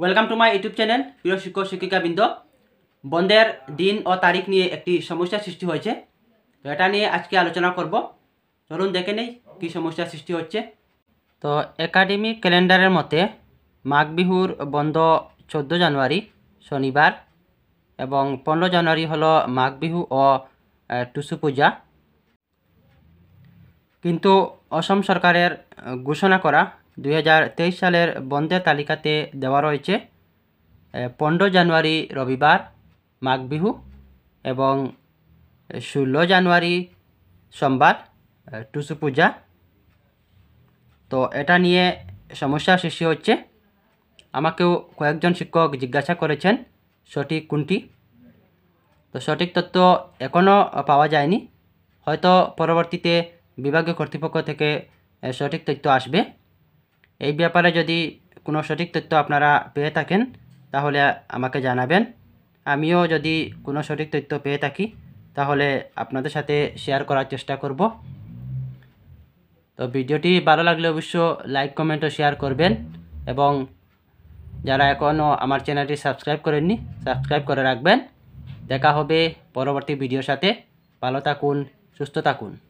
welcome to my YouTube channel প্রিয় শিক্ষক শিক্ষিকা বৃন্দ বন্ধের দিন ও তারিখ নিয়ে একটি সমস্যা সৃষ্টি হয়েছে তো এটা নিয়ে আজকে আলোচনা করব চলুন দেখে নেই কি সমস্যা সৃষ্টি হচ্ছে তো একাডেমি ক্যালেন্ডারের মতে মাঘ বিহুর বন্ধ চোদ্দো জানুয়ারি শনিবার এবং পনেরো জানুয়ারি হলো মাঘ বিহু ও টুসু পূজা কিন্তু অসম সরকারের ঘোষণা করা দুই সালের বন্ধের তালিকাতে দেওয়া রয়েছে পনেরো জানুয়ারি রবিবার মাঘ বিহু এবং ষোলো জানুয়ারি সোমবার টুসু পূজা তো এটা নিয়ে সমস্যা সৃষ্টি হচ্ছে আমাকেও কয়েকজন শিক্ষক জিজ্ঞাসা করেছেন সঠিক কোনটি তো সঠিক তথ্য এখনও পাওয়া যায়নি হয়তো পরবর্তীতে বিভাগীয় কর্তৃপক্ষ থেকে সঠিক তথ্য আসবে এই ব্যাপারে যদি কোনো সঠিক তথ্য আপনারা পেয়ে থাকেন তাহলে আমাকে জানাবেন আমিও যদি কোনো সঠিক তথ্য পেয়ে থাকি তাহলে আপনাদের সাথে শেয়ার করার চেষ্টা করব তো ভিডিওটি ভালো লাগলে অবশ্য লাইক কমেন্ট ও শেয়ার করবেন এবং যারা এখনও আমার চ্যানেলটি সাবস্ক্রাইব করেননি সাবস্ক্রাইব করে রাখবেন দেখা হবে পরবর্তী ভিডিওর সাথে ভালো থাকুন সুস্থ থাকুন